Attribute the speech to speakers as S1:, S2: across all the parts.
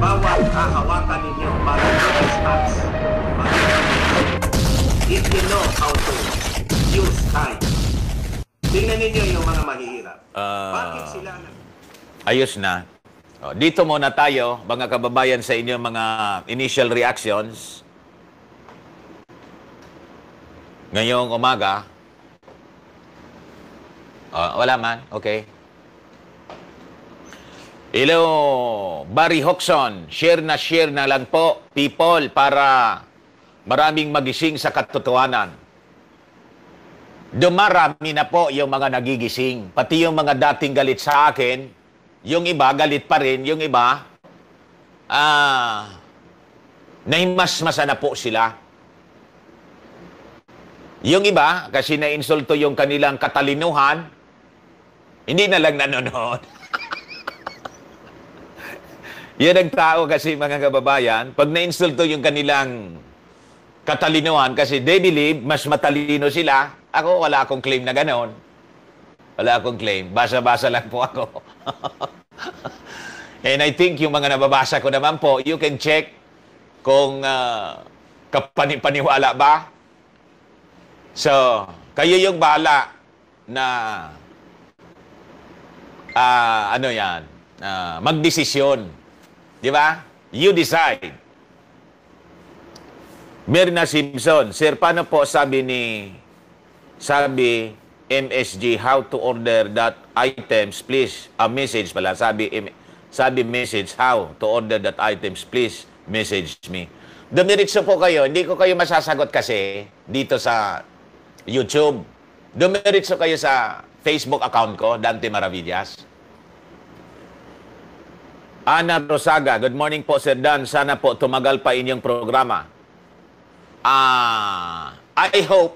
S1: bawat hahawakan ninyo para sa stats. If you know how to use time, tingnan ninyo yung mga mahihirap. Uh, Bakit sila Ayos na. O, oh, dito muna tayo, mga kababayan, sa inyong mga initial reactions. Ngayong umaga. Uh, wala man? Okay. Hello, Barry Hoxon. Share na share na lang po, people, para maraming magising sa katotohanan. Dumarami na po yung mga nagigising. Pati yung mga dating galit sa akin, yung iba galit pa rin, yung iba, ah, nahimasmasa na po sila. Yung iba, kasi na-insulto yung kanilang katalinuhan, hindi na lang nanonood. Yan ang tao kasi mga kababayan, pag na insulto yung kanilang katalinuhan kasi they believe mas matalino sila. Ako, wala akong claim na ganoon. Wala akong claim. Basa-basa lang po ako. And I think yung mga nababasa ko naman po, you can check kung uh, kapanipaniwala ba. So, kayo yung bala na uh, ano yan, uh, magdesisyon Di ba? You decide. Mirna Simpson, Sir, paano po sabi ni sabi MSG how to order that items please a message pala sabi sabi message how to order that items please message me dumiritso po kayo hindi ko kayo masasagot kasi dito sa YouTube dumiritso kayo sa Facebook account ko Dante Maravillas Ana Rosaga, good morning po Sir Dan. Sana po tumagal pa inyong programa. Ah, I hope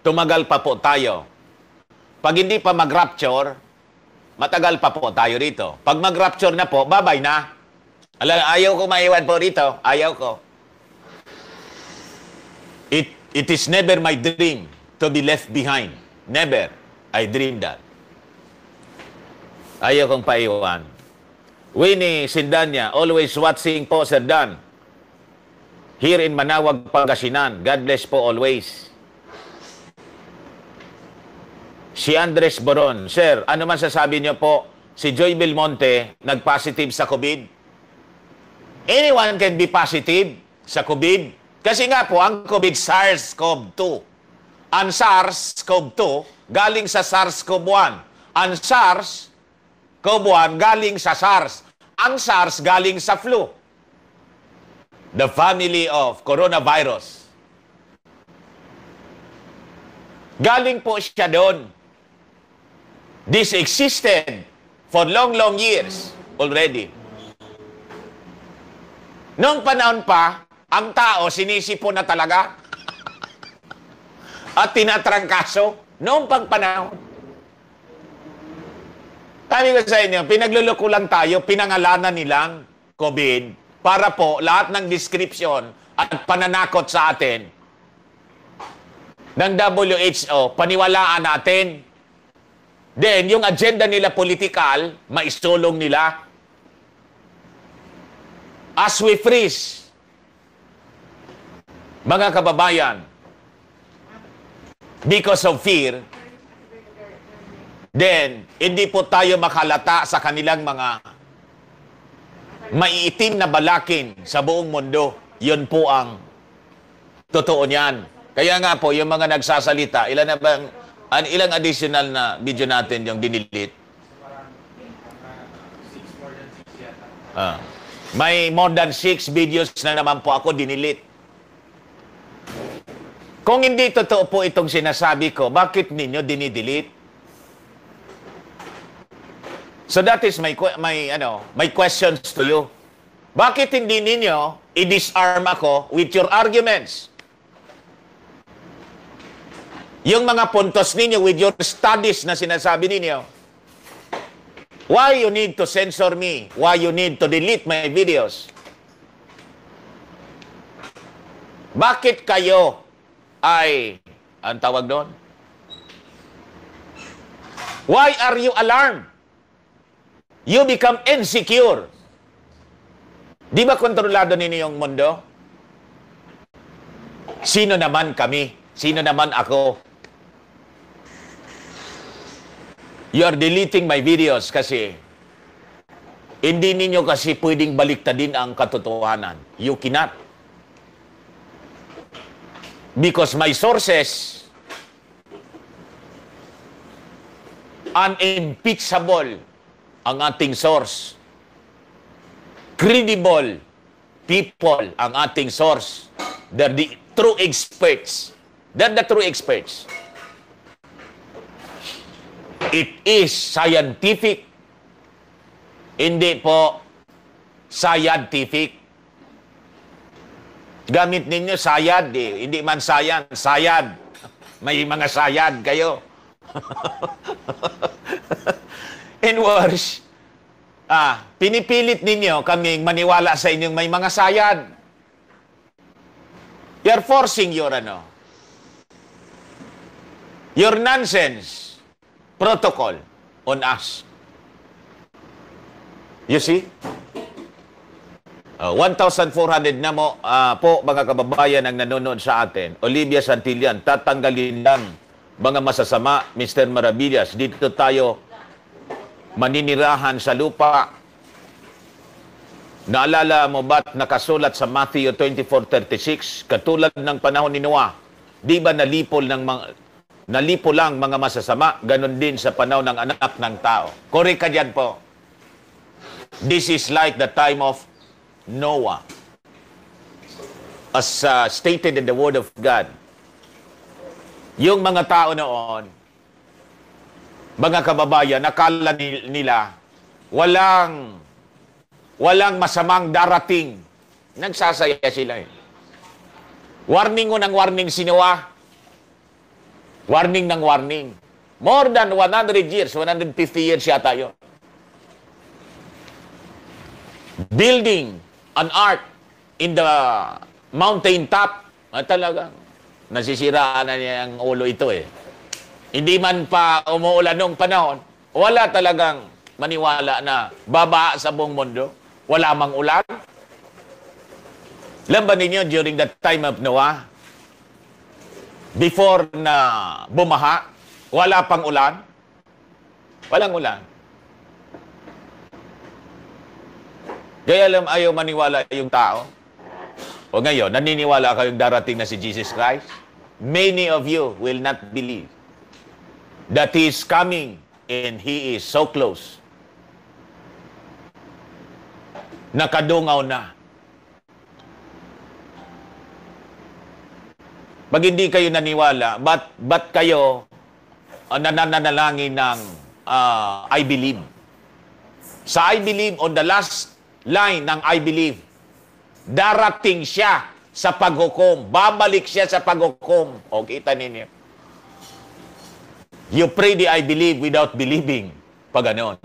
S1: tumagal pa po tayo. Pag hindi pa mag-rapture, matagal pa po tayo rito. Pag mag-rapture na po, babay na. Ala, ayaw ko maiwan po rito. Ayaw ko. It, it is never my dream to be left behind. Never. I dream that. Ayaw kong paiwan. Winnie Sindanya, always watching po, Sir Dan. Here in Manawag, Pagasinan. God bless po always. Si Andres Boron, Sir, ano man sasabi niyo po, si Joy Belmonte nag-positive sa COVID? Anyone can be positive sa COVID. Kasi nga po, ang COVID SARS-CoV-2. Ang SARS-CoV-2 galing sa SARS-CoV-1. Ang SARS-CoV-1 galing sa SARS ang SARS galing sa flu. The family of coronavirus. Galing po siya doon. This existed for long, long years already. Noong panahon pa, ang tao sinisipon na talaga at tinatrangkaso noong pagpanahon. Sabi ko sa inyo, pinagluloko lang tayo, pinangalanan nilang COVID para po lahat ng description at pananakot sa atin ng WHO, paniwalaan natin. Then, yung agenda nila political, maisulong nila. As we freeze, mga kababayan, because of fear, then hindi po tayo makalata sa kanilang mga maiitim na balakin sa buong mundo. Yun po ang totoo niyan. Kaya nga po, yung mga nagsasalita, ilan na bang, an, ilang additional na video natin yung dinilit? Ah. May more than six videos na naman po ako dinilit. Kung hindi totoo po itong sinasabi ko, bakit ninyo dinidelete? So that is my my ano, my questions to you. Bakit hindi ninyo i-disarm ako with your arguments? Yung mga puntos ninyo with your studies na sinasabi ninyo. Why you need to censor me? Why you need to delete my videos? Bakit kayo ay ang tawag doon? Why are you alarmed? you become insecure. Di ba kontrolado ninyo yung mundo? Sino naman kami? Sino naman ako? You are deleting my videos kasi hindi ninyo kasi pwedeng baliktadin ang katotohanan. You cannot. Because my sources unimpeachable ang ating source. Credible people ang ating source. They're the true experts. They're the true experts. It is scientific. Hindi po scientific. Gamit ninyo sayad eh. Hindi man sayan, sayad. May mga sayad kayo. and worse, ah, pinipilit ninyo kaming maniwala sa inyong may mga sayad. You're forcing your ano, your nonsense protocol on us. You see? Uh, ah, 1,400 na mo uh, po mga kababayan ang nanonood sa atin. Olivia Santillan, tatanggalin lang mga masasama, Mr. Marabillas. Dito tayo maninirahan sa lupa. Naalala mo ba't nakasulat sa Matthew 24:36 katulad ng panahon ni Noah, di ba nalipol ng mga nalipo lang mga masasama, ganun din sa panahon ng anak ng tao. Kore ka dyan po. This is like the time of Noah. As uh, stated in the Word of God, yung mga tao noon, mga kababayan, nakala nila walang walang masamang darating. Nagsasaya sila eh. Warning ko ng warning sinawa. Warning ng warning. More than 100 years, 150 years yata yun. Building an art in the mountain top. Ah, talagang nasisiraan na niya ang ulo ito eh hindi man pa umuulan noong panahon, wala talagang maniwala na baba sa buong mundo. Wala mang ulan. Alam ninyo, during the time of Noah, before na bumaha, wala pang ulan? Walang ulan. Kaya alam, ayaw maniwala yung tao. O ngayon, naniniwala kayong darating na si Jesus Christ? Many of you will not believe that He is coming and He is so close. Nakadungaw na. Pag hindi kayo naniwala, but but kayo uh, nananalangin ng uh, I believe? Sa I believe, on the last line ng I believe, darating siya sa paghukom. Babalik siya sa paghukom. O, kita ninyo. You pray the I believe without believing. Pag ganon.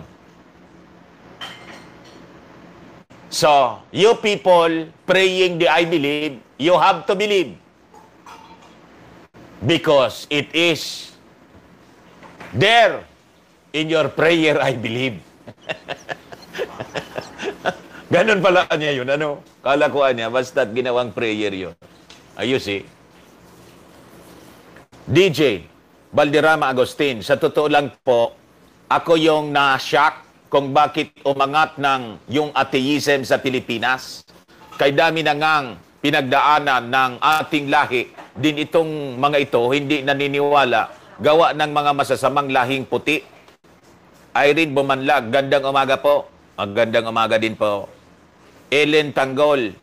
S1: So, you people praying the I believe, you have to believe. Because it is there in your prayer, I believe. Ganon pala niya yun. Ano? Kalakuan niya, basta't ginawang prayer yun. Ayos eh. DJ, Valderrama Agustin. Sa totoo lang po, ako yung na-shock kung bakit umangat ng yung atheism sa Pilipinas. Kay dami na ngang pinagdaanan ng ating lahi, din itong mga ito hindi naniniwala gawa ng mga masasamang lahing puti. Irene Bumanlag, gandang umaga po. Ang umaga din po. Ellen Tanggol,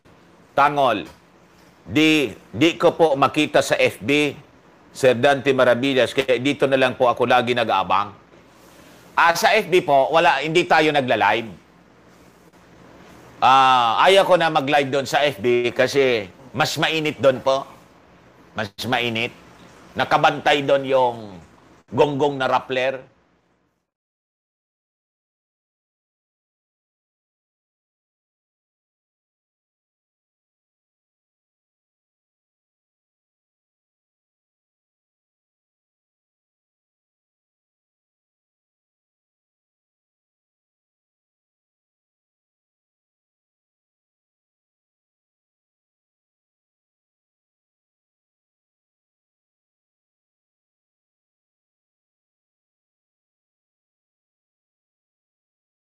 S1: Tangol, di, di ko po makita sa FB Sir Dante Maravillas, kaya dito na lang po ako lagi nag-aabang. Ah, sa FB po, wala, hindi tayo nagla-live. Ah, ayaw ko na mag-live doon sa FB kasi mas mainit doon po. Mas mainit. Nakabantay doon yung gonggong na rappler.